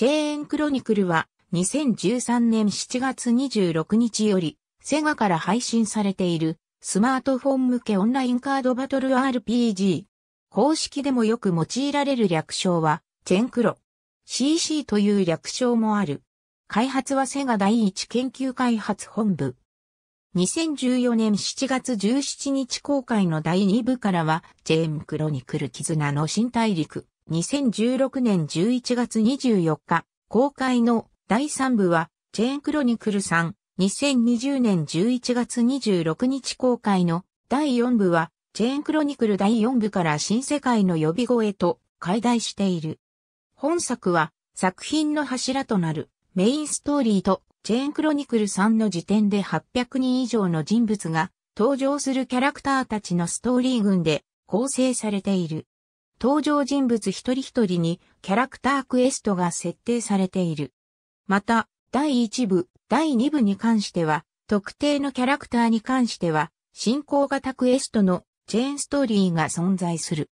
チェーンクロニクルは2013年7月26日よりセガから配信されているスマートフォン向けオンラインカードバトル RPG。公式でもよく用いられる略称はチェンクロ。CC という略称もある。開発はセガ第一研究開発本部。2014年7月17日公開の第2部からは、チェーンクロニクル絆の新大陸、2016年11月24日公開の第3部は、チェーンクロニクルさん、2020年11月26日公開の第4部は、チェーンクロニクル第4部から新世界の呼び声と解題している。本作は、作品の柱となるメインストーリーとチェーンクロニクル3の時点で800人以上の人物が登場するキャラクターたちのストーリー群で構成されている。登場人物一人一人にキャラクタークエストが設定されている。また、第1部、第2部に関しては、特定のキャラクターに関しては、進行型クエストのチェーンストーリーが存在する。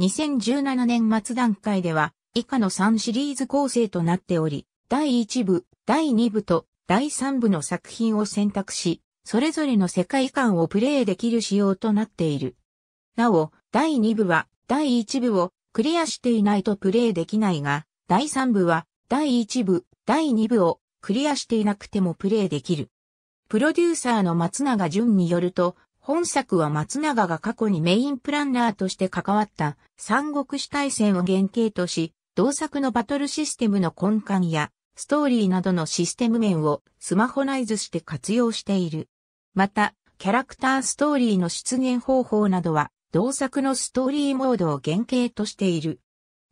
2017年末段階では、以下の3シリーズ構成となっており、第1部、第2部と第3部の作品を選択し、それぞれの世界観をプレイできる仕様となっている。なお、第2部は第1部をクリアしていないとプレイできないが、第3部は第1部、第2部をクリアしていなくてもプレイできる。プロデューサーの松永淳によると、本作は松永が過去にメインプランナーとして関わった三国志大戦を原型とし、同作のバトルシステムの根幹やストーリーなどのシステム面をスマホナイズして活用している。また、キャラクターストーリーの出現方法などは同作のストーリーモードを原型としている。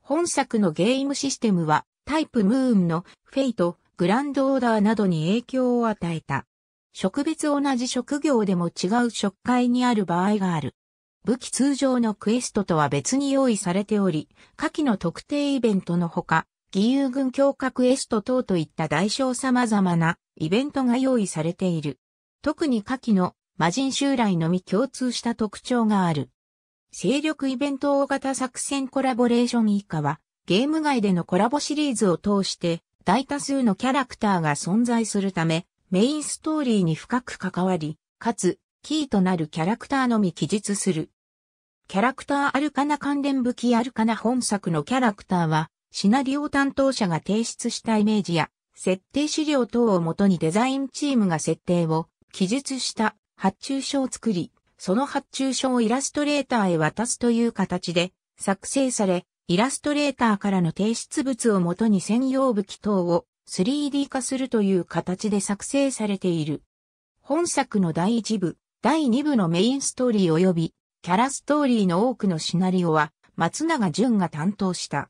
本作のゲームシステムはタイプムーンのフェイト、グランドオーダーなどに影響を与えた。職別同じ職業でも違う職会にある場合がある。武器通常のクエストとは別に用意されており、下記の特定イベントのほか、義勇軍強化クエスト等といった代償様々なイベントが用意されている。特に下記の魔人襲来のみ共通した特徴がある。勢力イベント大型作戦コラボレーション以下は、ゲーム外でのコラボシリーズを通して、大多数のキャラクターが存在するため、メインストーリーに深く関わり、かつ、キーとなるキャラクターのみ記述する。キャラクターアルカナ関連武器アルカナ本作のキャラクターは、シナリオ担当者が提出したイメージや、設定資料等をもとにデザインチームが設定を記述した発注書を作り、その発注書をイラストレーターへ渡すという形で作成され、イラストレーターからの提出物をもとに専用武器等を 3D 化するという形で作成されている。本作の第1部、第2部のメインストーリー及びキャラストーリーの多くのシナリオは松永淳が担当した。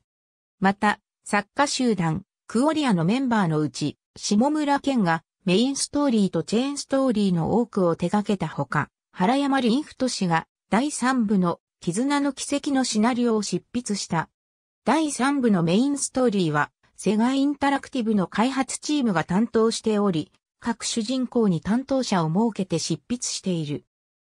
また、作家集団、クオリアのメンバーのうち、下村健がメインストーリーとチェーンストーリーの多くを手掛けたほか、原山林太氏が第3部の絆の奇跡のシナリオを執筆した。第3部のメインストーリーは、セガインタラクティブの開発チームが担当しており、各主人公に担当者を設けて執筆している。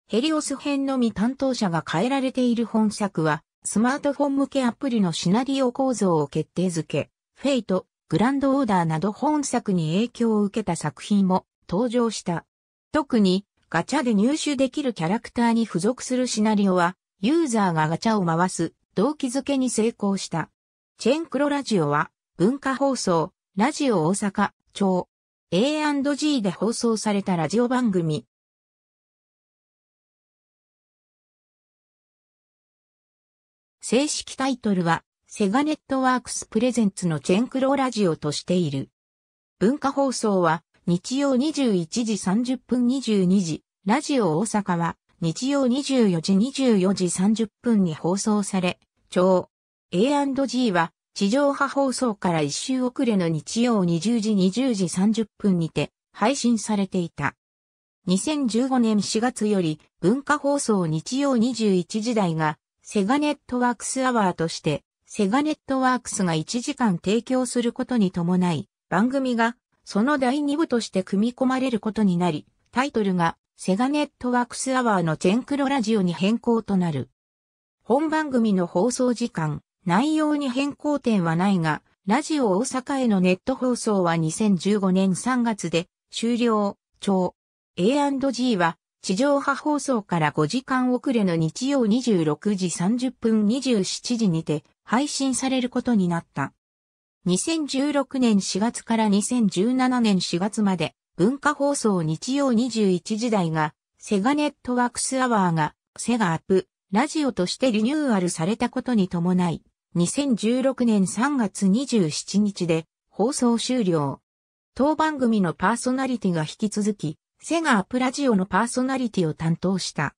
ヘリオス編のみ担当者が変えられている本作は、スマートフォン向けアプリのシナリオ構造を決定づけ、フェイト、グランドオーダーなど本作に影響を受けた作品も登場した。特に、ガチャで入手できるキャラクターに付属するシナリオは、ユーザーがガチャを回す動機づけに成功した。チェンクロラジオは、文化放送、ラジオ大阪、町、A&G で放送されたラジオ番組。正式タイトルは、セガネットワークスプレゼンツのチェンクロラジオとしている。文化放送は、日曜21時30分22時、ラジオ大阪は日曜24時24時30分に放送され、超 A&G は地上波放送から一周遅れの日曜20時20時30分にて配信されていた。2015年4月より文化放送日曜21時台がセガネットワークスアワーとしてセガネットワークスが1時間提供することに伴い番組がその第2部として組み込まれることになりタイトルがセガネットワークスアワーのチェンクロラジオに変更となる。本番組の放送時間、内容に変更点はないが、ラジオ大阪へのネット放送は2015年3月で終了、超 A&G は地上波放送から5時間遅れの日曜26時30分27時にて配信されることになった。2016年4月から2017年4月まで文化放送日曜21時台が、セガネットワークスアワーが、セガアップ、ラジオとしてリニューアルされたことに伴い、2016年3月27日で放送終了。当番組のパーソナリティが引き続き、セガアップラジオのパーソナリティを担当した。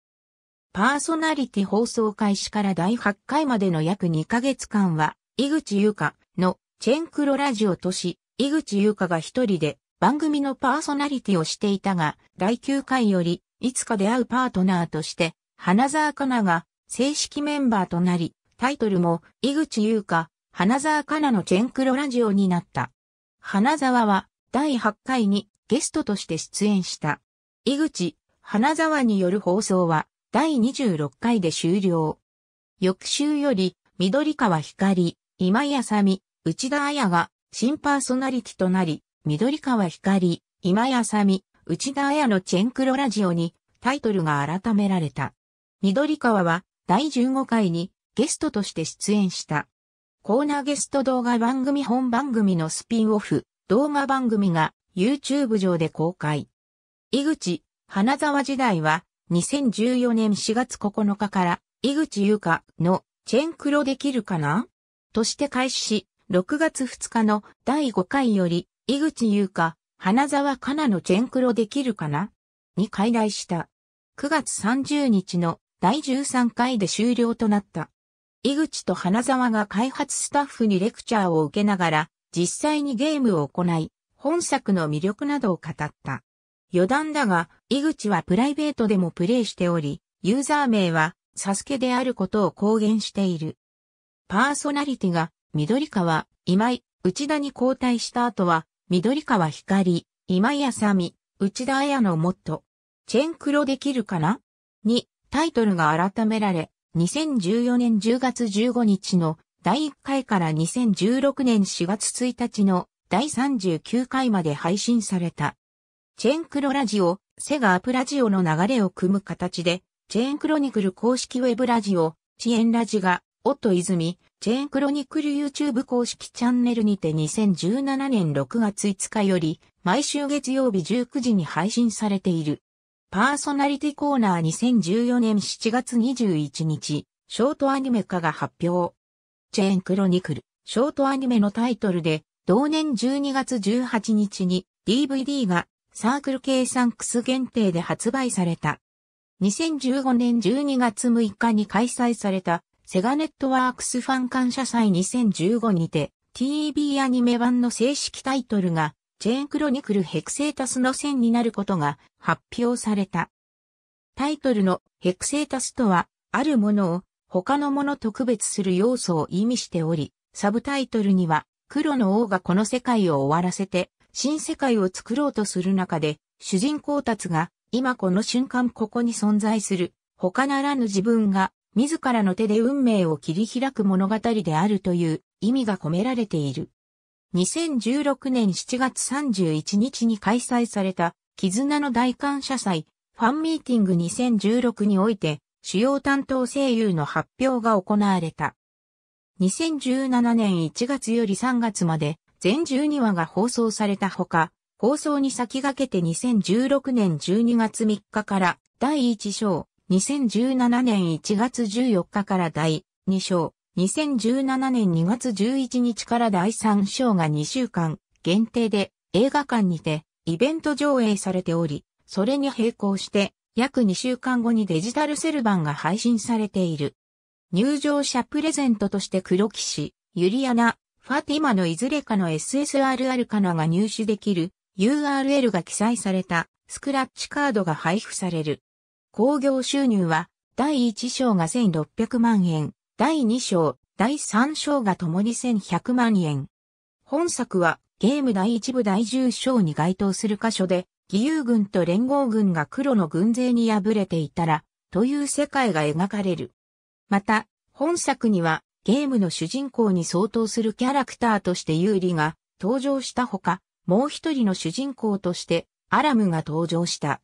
パーソナリティ放送開始から第8回までの約2ヶ月間は、井口優香のチェンクロラジオ都市、井口優香が一人で番組のパーソナリティをしていたが、第9回より、いつか出会うパートナーとして、花沢香菜が正式メンバーとなり、タイトルも、井口優香、花沢香菜のチェンクロラジオになった。花沢は、第8回にゲストとして出演した。井口、花沢による放送は、第26回で終了。翌週より、緑川光、今井あさみ、内田彩が新パーソナリティとなり、緑川光、今やさみ、内田彩のチェンクロラジオにタイトルが改められた。緑川は第15回にゲストとして出演した。コーナーゲスト動画番組本番組のスピンオフ動画番組が YouTube 上で公開。井口、花沢時代は2014年4月9日から井口優香のチェンクロできるかなとして開始し、6月2日の第5回より井口優香、花沢香菜のチェンクロできるかなに開来した。9月30日の第13回で終了となった。井口と花沢が開発スタッフにレクチャーを受けながら、実際にゲームを行い、本作の魅力などを語った。余談だが、井口はプライベートでもプレイしており、ユーザー名は、サスケであることを公言している。パーソナリティが、緑川、今井、内田に交代した後は、緑川光、今井さみ、内田彩のもっと、チェンクロできるかなに、タイトルが改められ、2014年10月15日の第1回から2016年4月1日の第39回まで配信された。チェンクロラジオ、セガアプラジオの流れを組む形で、チェーンクロニクル公式ウェブラジオ、遅延ラジが、オット泉、チェーンクロニクル YouTube 公式チャンネルにて2017年6月5日より毎週月曜日19時に配信されている。パーソナリティコーナー2014年7月21日、ショートアニメ化が発表。チェーンクロニクル、ショートアニメのタイトルで、同年12月18日に DVD がサークル計算クス限定で発売された。2015年12月6日に開催されたセガネットワークスファン感謝祭2015にて、TV アニメ版の正式タイトルが、チェーンクロニクルヘクセータスの線になることが発表された。タイトルのヘクセータスとは、あるものを他のもの特別する要素を意味しており、サブタイトルには、黒の王がこの世界を終わらせて、新世界を作ろうとする中で、主人公たちが、今この瞬間ここに存在する、他ならぬ自分が自らの手で運命を切り開く物語であるという意味が込められている。2016年7月31日に開催された絆の大感謝祭ファンミーティング2016において主要担当声優の発表が行われた。2017年1月より3月まで全12話が放送されたほか、放送に先駆けて2016年12月3日から第1章2017年1月14日から第2章、2017年2月11日から第3章が2週間限定で映画館にてイベント上映されており、それに並行して約2週間後にデジタルセル版が配信されている。入場者プレゼントとして黒騎士、ユリアナ、ファティマのいずれかの SSRR かなが入手できる URL が記載されたスクラッチカードが配布される。興行収入は、第1章が1600万円、第2章、第3章が共に1100万円。本作は、ゲーム第1部第10章に該当する箇所で、義勇軍と連合軍が黒の軍勢に敗れていたら、という世界が描かれる。また、本作には、ゲームの主人公に相当するキャラクターとして有利が登場したほか、もう一人の主人公として、アラムが登場した。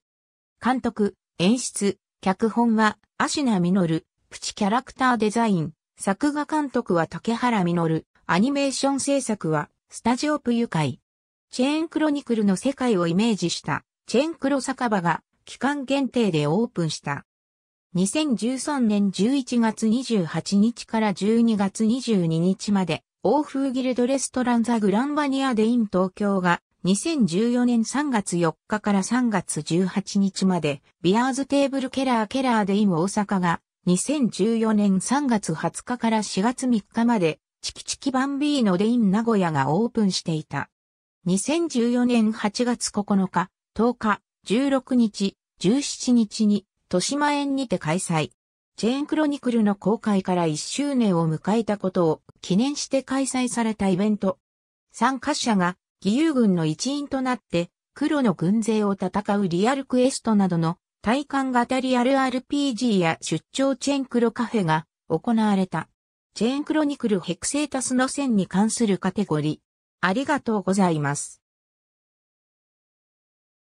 監督、演出、脚本は、アシナミノル、プチキャラクターデザイン、作画監督は竹原ミノル、アニメーション制作は、スタジオプユカイ。チェーンクロニクルの世界をイメージした、チェーンクロ酒場が、期間限定でオープンした。2013年11月28日から12月22日まで、欧風ギルドレストランザグランバニアデイン東京が2014年3月4日から3月18日まで、ビアーズテーブルケラーケラーデイム大阪が、2014年3月20日から4月3日まで、チキチキバンビーノデイン名古屋がオープンしていた。2014年8月9日、10日、16日、17日に、豊島園にて開催。チェーンクロニクルの公開から1周年を迎えたことを記念して開催されたイベント。参加者が義勇軍の一員となって、黒の軍勢を戦うリアルクエストなどの体感型リアル RPG や出張チェンクロカフェが行われた。チェーンクロニクルヘクセータスの線に関するカテゴリー。ありがとうございます。